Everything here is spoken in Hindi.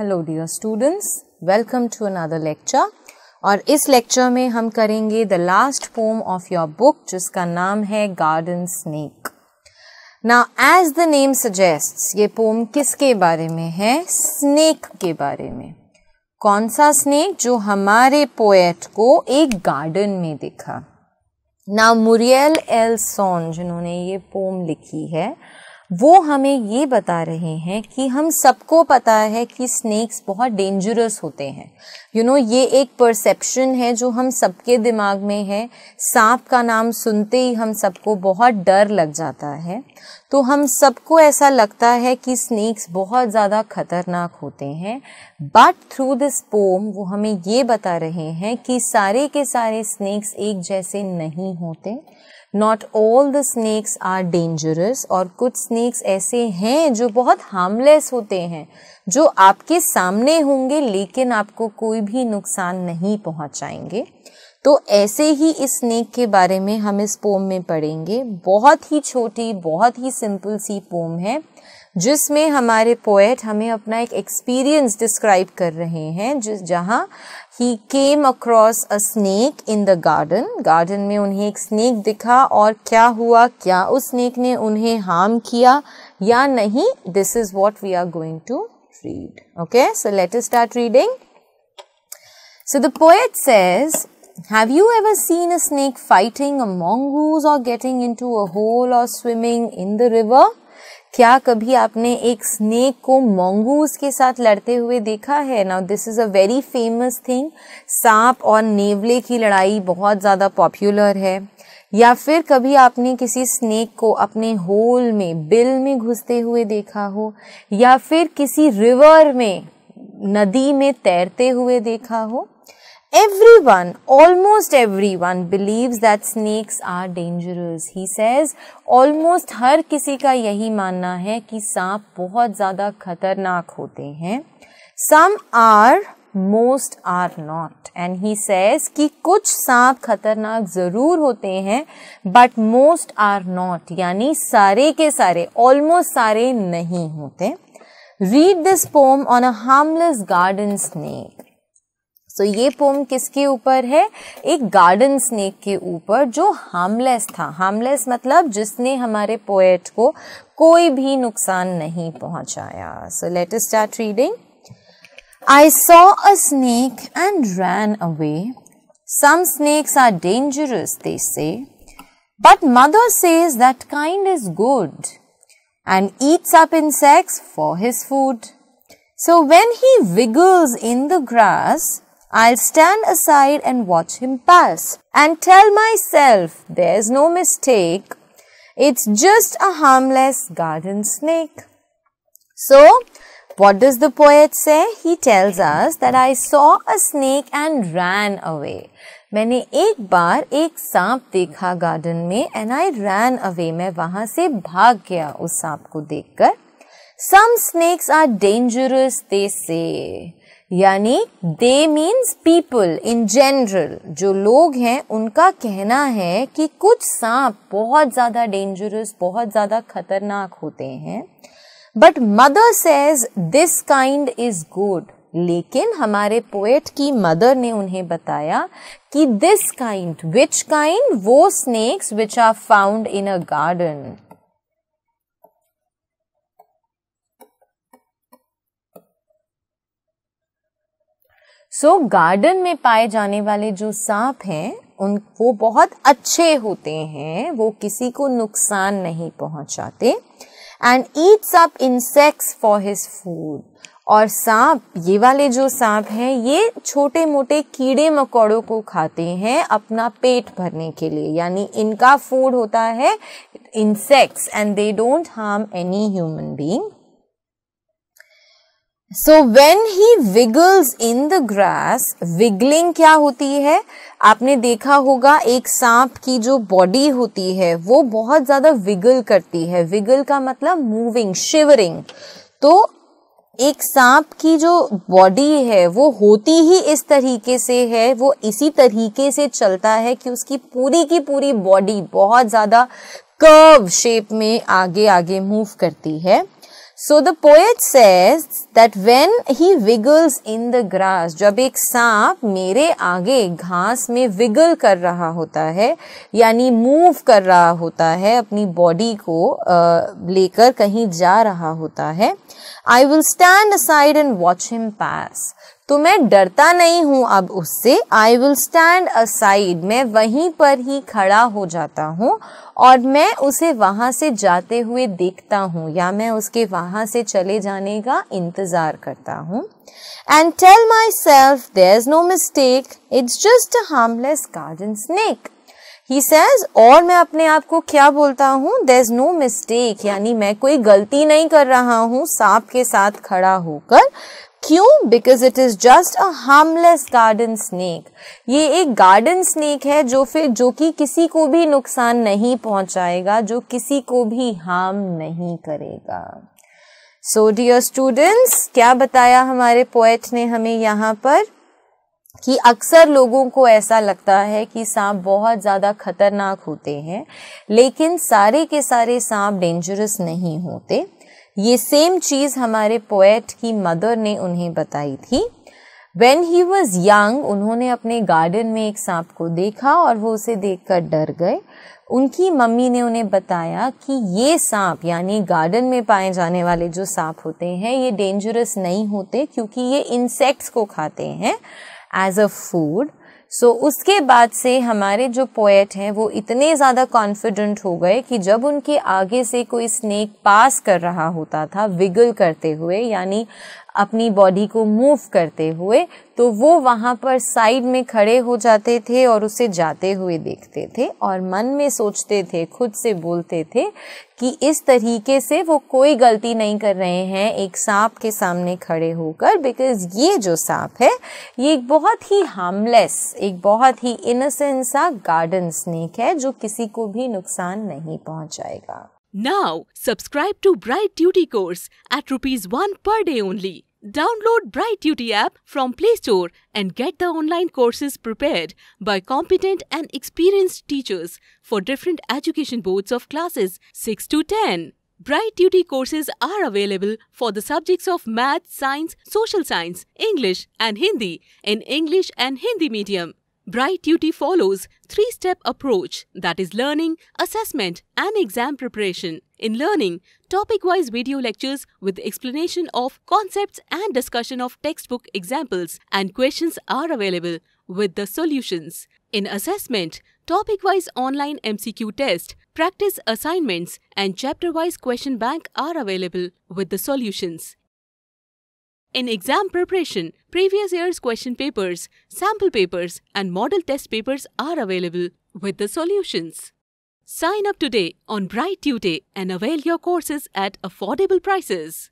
Hello dear students welcome to another lecture और इस लेक्चर में हम करेंगे the last poem of your book जिसका नाम है गार्डन स्नेक ना एज द नेम सजेस्ट ये पोम किसके बारे में है स्नेक के बारे में कौन सा स्नेक जो हमारे पोएट को एक गार्डन में दिखा ना मुरियल एल सॉन जिन्होंने ये पोम लिखी है वो हमें ये बता रहे हैं कि हम सबको पता है कि स्नेक्स बहुत डेंजरस होते हैं यू you नो know, ये एक परसेप्शन है जो हम सबके दिमाग में है सांप का नाम सुनते ही हम सबको बहुत डर लग जाता है तो हम सबको ऐसा लगता है कि स्नेक्स बहुत ज़्यादा खतरनाक होते हैं बट थ्रू दिस पोम वो हमें ये बता रहे हैं कि सारे के सारे स्नेक्स एक जैसे नहीं होते not all the snakes are dangerous और कुछ स्नैक्स ऐसे हैं जो बहुत हार्मलेस होते हैं जो आपके सामने होंगे लेकिन आपको कोई भी नुकसान नहीं पहुंचाएंगे तो ऐसे ही इस स्नेक के बारे में हम इस पोम में पढ़ेंगे बहुत ही छोटी बहुत ही सिंपल सी पोम है जिसमें हमारे पोएट हमें अपना एक एक्सपीरियंस डिस्क्राइब कर रहे हैं जिस जहाँ ही came across a snake in the garden garden में उन्हें एक स्नेक दिखा और क्या हुआ क्या उस स्नेक ने उन्हें हार्म किया या नहीं this is what we are going to read okay so let's start reading so the poet says Have you ever seen a snake fighting a mongoose or getting into a hole or swimming in the river? क्या कभी आपने एक स्नेक को मोंगूस के साथ लड़ते हुए देखा है now this is a very famous thing सांप और नेवले की लड़ाई बहुत ज़्यादा पॉपुलर है या फिर कभी आपने किसी स्नेक को अपने होल में बिल में घुसते हुए देखा हो या फिर किसी रिवर में नदी में तैरते हुए देखा हो Everyone, almost everyone believes that snakes are dangerous. He says, almost har kisi ka yahi manna hai ki saap bahut zyada khatarnak hote hain Some are, most are not. And he says कि कुछ सांप खतरनाक ज़रूर होते हैं but most are not. यानी सारे के सारे, almost सारे नहीं होते. Read this poem on a harmless garden snake. So so, ये पोम किसके ऊपर है एक गार्डन स्नेक के ऊपर जो हार्मलेस था हार्मलेस मतलब जिसने हमारे पोएट को कोई भी नुकसान नहीं पहुंचाया so let start reading I saw a snake and ran away some snakes are dangerous they say but mother says that kind is good and eats up insects for his food so when he wiggles in the grass I'll stand aside and watch him pass and tell myself there's no mistake. It's just a harmless garden snake. So, what does the poet say? He tells us that I saw a snake and ran away. मैंने एक बार एक सांप देखा गार्डन में एंड आई रैन अवे मैं वहां से भाग गया उस सांप को देखकर some snakes are dangerous they say यानी they means people in general जो लोग हैं उनका कहना है कि कुछ सांप बहुत ज़्यादा डेंजरस बहुत ज़्यादा खतरनाक होते हैं but mother says this kind is good लेकिन हमारे पोएट की मदर ने उन्हें बताया कि दिस काइंड विच काइंड वो snakes which are found in a garden so so, garden में पाए जाने वाले जो सांप हैं उन वो बहुत अच्छे होते हैं वो किसी को नुकसान नहीं पहुंचाते and eats up insects for his food और सांप ये वाले जो सांप हैं ये छोटे मोटे कीड़े मकोड़ों को खाते हैं अपना पेट भरने के लिए यानी इनका फूड होता है insects and they don't harm any human being so when he wiggles in the grass wiggling क्या होती है आपने देखा होगा एक सांप की जो बॉडी होती है वो बहुत ज्यादा विगल करती है विगल का मतलब मूविंग शिवरिंग तो एक सांप की जो बॉडी है वो होती ही इस तरीके से है वो इसी तरीके से चलता है कि उसकी पूरी की पूरी बॉडी बहुत ज़्यादा कर्व शेप में आगे आगे मूव करती है so the poet says that he wiggles in the grass जब एक सांप मेरे आगे घास में विगल कर रहा होता है यानी मूव कर रहा होता है अपनी बॉडी को लेकर कहीं जा रहा होता है I will stand aside and watch him पास तो मैं डरता नहीं हूँ अब उससे आई विल स्टैंड असाइड मैं वहीं पर ही खड़ा हो जाता हूँ और मैं उसे वहाँ से जाते हुए देखता हूँ या मैं उसके वहाँ से चले जाने का इंतज़ार करता हूँ and tell my self there is no mistake it's just a harmless garden snake he says और मैं अपने आप को क्या बोलता हूँ देर इज नो मिस्टेक यानी मैं कोई गलती नहीं कर रहा हूँ सांप के साथ खड़ा होकर क्यों because it is just a harmless garden snake ये एक गार्डन स्नेक है जो फिर जो कि किसी को भी नुकसान नहीं पहुंचाएगा जो किसी को भी हार्म नहीं करेगा सो डियर स्टूडेंट्स क्या बताया हमारे पोएट ने हमें यहाँ पर कि अक्सर लोगों को ऐसा लगता है कि सांप बहुत ज़्यादा खतरनाक होते हैं लेकिन सारे के सारे सांप डेंजरस नहीं होते ये सेम चीज़ हमारे पोएट की मदर ने उन्हें बताई थी वेन ही वॉज यंग उन्होंने अपने गार्डन में एक सांप को देखा और वो उसे देख कर डर गए उनकी मम्मी ने उन्हें बताया कि ये सांप यानी गार्डन में पाए जाने वाले जो सांप होते हैं ये डेंजरस नहीं होते क्योंकि ये इंसेक्ट्स को खाते हैं as a food so so, उसके बाद से हमारे जो पोएट हैं वो इतने ज़्यादा कॉन्फिडेंट हो गए कि जब उनके आगे से कोई स्नेक पास कर रहा होता था विगल करते हुए यानी अपनी बॉडी को मूव करते हुए तो वो वहाँ पर साइड में खड़े हो जाते थे और उसे जाते हुए देखते थे और मन में सोचते थे खुद से बोलते थे कि इस तरीके से वो कोई गलती नहीं कर रहे हैं एक सांप के सामने खड़े होकर बिकॉज ये जो सांप है ये एक बहुत ही हार्मलेस एक बहुत ही इनोसेंट सा गार्डन स्नेक है जो किसी को भी नुकसान नहीं पहुँचाएगा Now, subscribe to Bright Duty course at rupees 1 per day only. Download Bright Duty app from Play Store and get the online courses prepared by competent and experienced teachers for different education boards of classes 6 to 10. Bright Duty courses are available for the subjects of Math, Science, Social Science, English and Hindi in English and Hindi medium. Bright Duty follows three-step approach that is learning, assessment and exam preparation. In learning, topic-wise video lectures with explanation of concepts and discussion of textbook examples and questions are available with the solutions. In assessment, topic-wise online MCQ test, practice assignments and chapter-wise question bank are available with the solutions. In exam preparation, previous year's question papers, sample papers, and model test papers are available with the solutions. Sign up today on Bright and avail your courses at affordable prices.